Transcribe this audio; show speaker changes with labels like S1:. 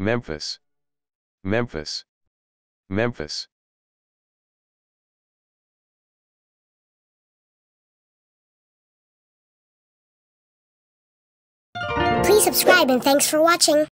S1: Memphis. Memphis.
S2: Memphis.
S3: Please subscribe and thanks for watching.